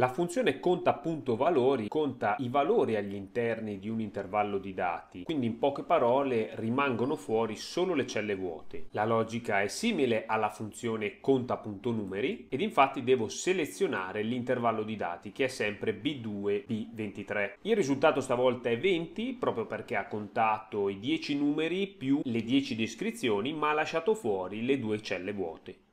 La funzione conta.valori conta i valori agli interni di un intervallo di dati, quindi in poche parole rimangono fuori solo le celle vuote. La logica è simile alla funzione conta.numeri ed infatti devo selezionare l'intervallo di dati che è sempre B2B23. Il risultato stavolta è 20 proprio perché ha contato i 10 numeri più le 10 descrizioni ma ha lasciato fuori le due celle vuote.